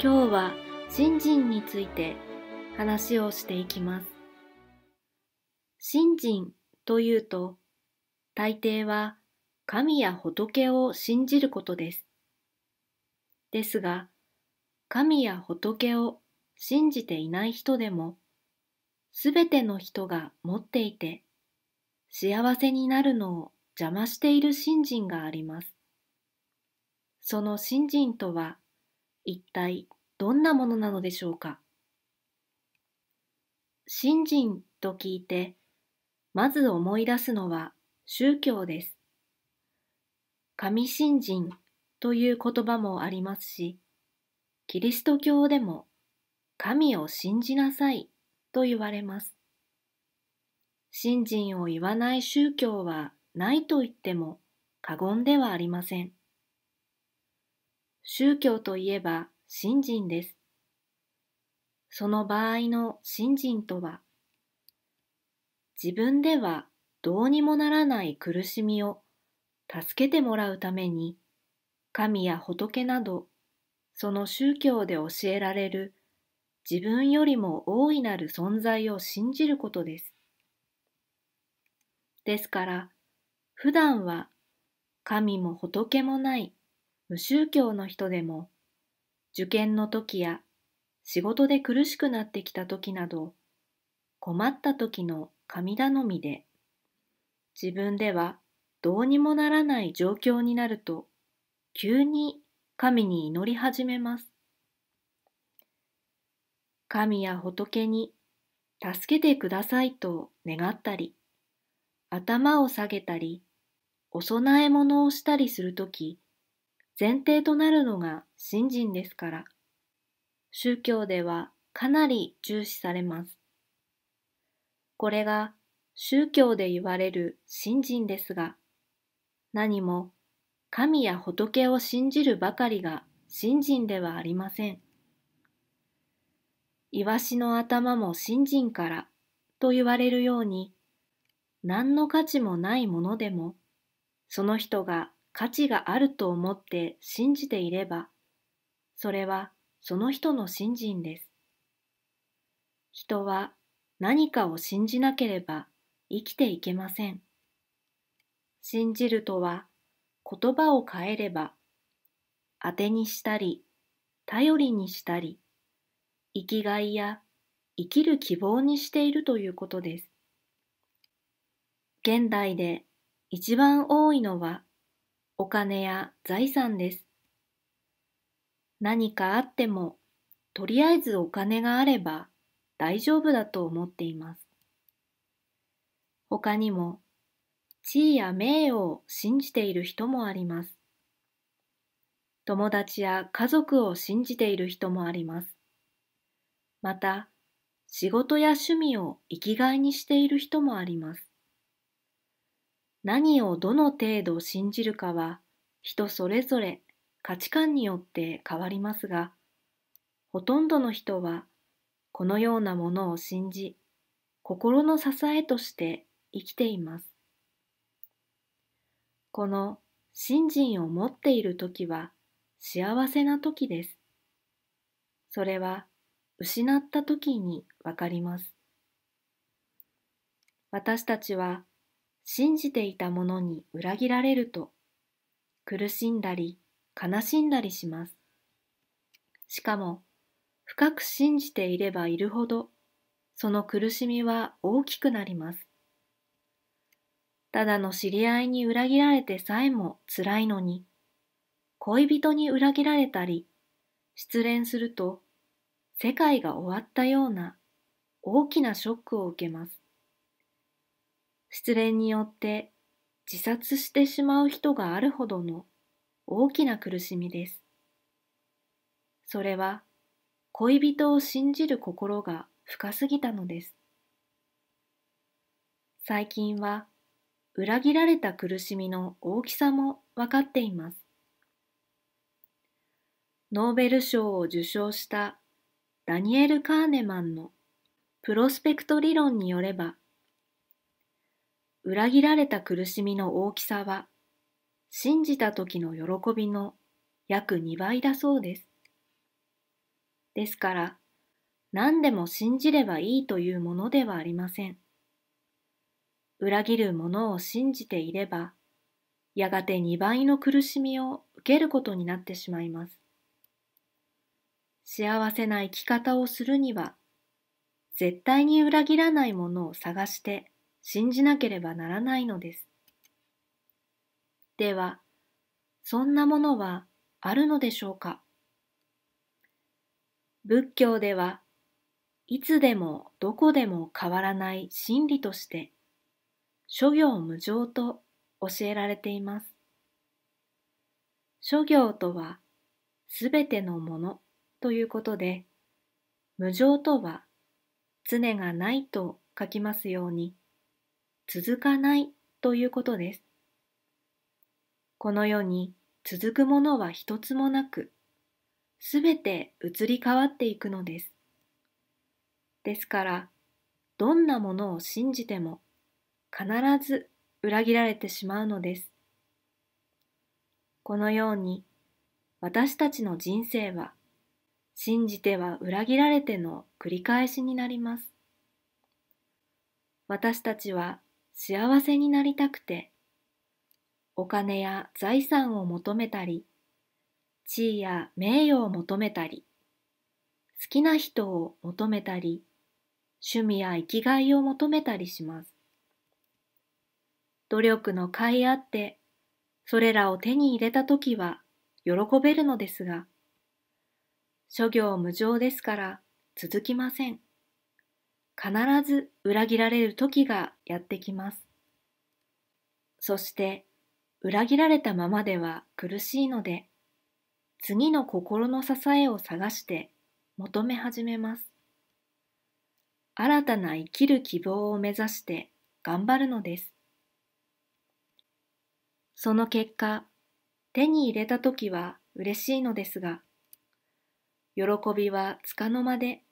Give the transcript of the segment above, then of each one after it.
今日は信心について話をしていきます。信心というと、大抵は神や仏を信じることです。ですが、神や仏を信じていない人でも、すべての人が持っていて、幸せになるのを邪魔している信心があります。その信心とは一体どんなものなのでしょうか信心と聞いてまず思い出すのは宗教です。神信心という言葉もありますし、キリスト教でも神を信じなさいと言われます。信心を言わない宗教はないと言っても過言ではありません。宗教といえば信心です。その場合の信心とは、自分ではどうにもならない苦しみを助けてもらうために、神や仏など、その宗教で教えられる自分よりも大いなる存在を信じることです。ですから、普段は神も仏もない無宗教の人でも、受験の時や仕事で苦しくなってきた時など、困った時の神頼みで、自分ではどうにもならない状況になると、急に神に祈り始めます。神や仏に助けてくださいと願ったり、頭を下げたり、お供え物をしたりするとき、前提となるのが信心ですから、宗教ではかなり重視されます。これが宗教で言われる信心ですが、何も神や仏を信じるばかりが信心ではありません。イワシの頭も信心からと言われるように、何の価値もないものでも、その人が価値があると思って信じていれば、それはその人の信心です。人は何かを信じなければ生きていけません。信じるとは言葉を変えれば、当てにしたり、頼りにしたり、生きがいや生きる希望にしているということです。現代で一番多いのはお金や財産です。何かあっても、とりあえずお金があれば大丈夫だと思っています。他にも、地位や名誉を信じている人もあります。友達や家族を信じている人もあります。また、仕事や趣味を生きがいにしている人もあります。何をどの程度信じるかは人それぞれ価値観によって変わりますが、ほとんどの人はこのようなものを信じ、心の支えとして生きています。この信心を持っている時は幸せな時です。それは失った時にわかります。私たちは信じていたものに裏切られると苦しんだり悲しんだりします。しかも深く信じていればいるほどその苦しみは大きくなります。ただの知り合いに裏切られてさえも辛いのに恋人に裏切られたり失恋すると世界が終わったような大きなショックを受けます。失恋によって自殺してしまう人があるほどの大きな苦しみです。それは恋人を信じる心が深すぎたのです。最近は裏切られた苦しみの大きさも分かっています。ノーベル賞を受賞したダニエル・カーネマンのプロスペクト理論によれば裏切られた苦しみの大きさは、信じた時の喜びの約2倍だそうです。ですから、何でも信じればいいというものではありません。裏切るものを信じていれば、やがて2倍の苦しみを受けることになってしまいます。幸せな生き方をするには、絶対に裏切らないものを探して、信じなければならないのです。では、そんなものはあるのでしょうか仏教ではいつでもどこでも変わらない真理として諸行無常と教えられています。諸行とはすべてのものということで無常とは常がないと書きますように続かないということです。この世に続くものは一つもなく、すべて移り変わっていくのです。ですから、どんなものを信じても必ず裏切られてしまうのです。このように私たちの人生は信じては裏切られての繰り返しになります。私たちは幸せになりたくて、お金や財産を求めたり、地位や名誉を求めたり、好きな人を求めたり、趣味や生きがいを求めたりします。努力の甲斐あって、それらを手に入れたときは喜べるのですが、諸行無常ですから続きません。必ず裏切られる時がやってきます。そして裏切られたままでは苦しいので、次の心の支えを探して求め始めます。新たな生きる希望を目指して頑張るのです。その結果、手に入れた時は嬉しいのですが、喜びはつかの間で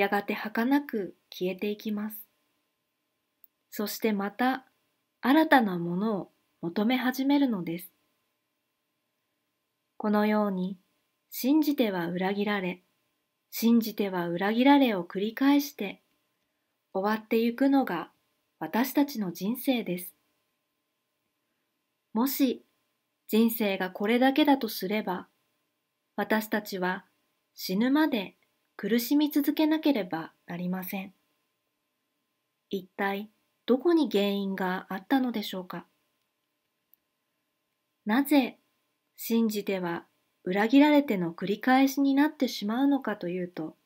やがて儚く消えていきます。そしてまた新たなものを求め始めるのです。このように信じては裏切られ、信じては裏切られを繰り返して終わってゆくのが私たちの人生です。もし人生がこれだけだとすれば、私たちは死ぬまで苦しみ続けなければなりません。一体どこに原因があったのでしょうかなぜ信じては裏切られての繰り返しになってしまうのかというと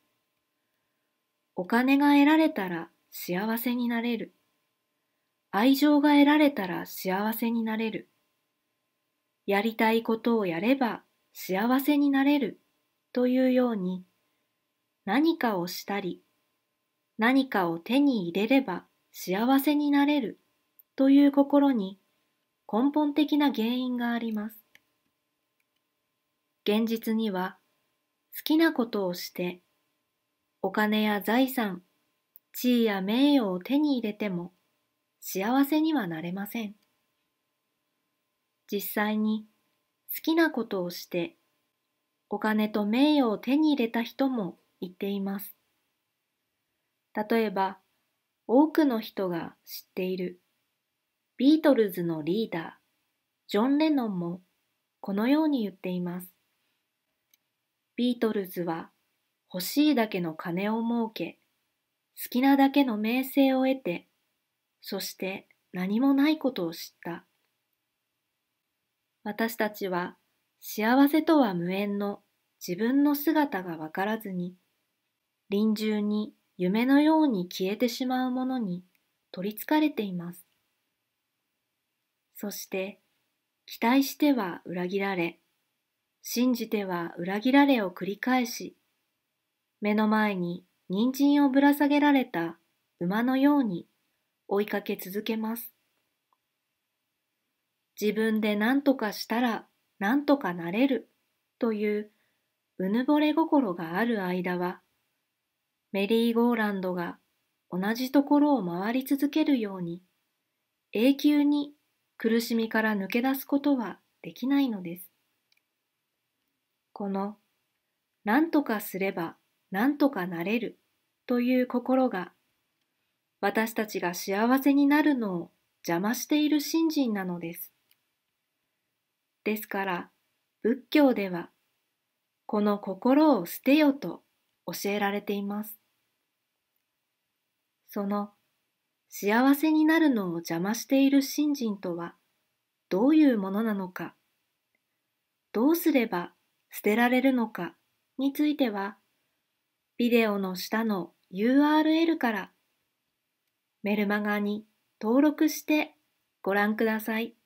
お金が得られたら幸せになれる愛情が得られたら幸せになれるやりたいことをやれば幸せになれるというように何かをしたり、何かを手に入れれば幸せになれるという心に根本的な原因があります。現実には好きなことをしてお金や財産、地位や名誉を手に入れても幸せにはなれません。実際に好きなことをしてお金と名誉を手に入れた人も言っています。例えば、多くの人が知っているビートルズのリーダー、ジョン・レノンもこのように言っています。ビートルズは欲しいだけの金を儲け、好きなだけの名声を得て、そして何もないことを知った。私たちは幸せとは無縁の自分の姿がわからずに、臨終に夢のように消えてしまうものに取りつかれています。そして期待しては裏切られ、信じては裏切られを繰り返し、目の前に人参をぶら下げられた馬のように追いかけ続けます。自分で何とかしたら何とかなれるといううぬぼれ心がある間はメリーゴーランドが同じところを回り続けるように永久に苦しみから抜け出すことはできないのです。この何とかすれば何とかなれるという心が私たちが幸せになるのを邪魔している信心なのです。ですから仏教ではこの心を捨てよと教えられています。その幸せになるのを邪魔している信心とはどういうものなのか、どうすれば捨てられるのかについては、ビデオの下の URL からメルマガに登録してご覧ください。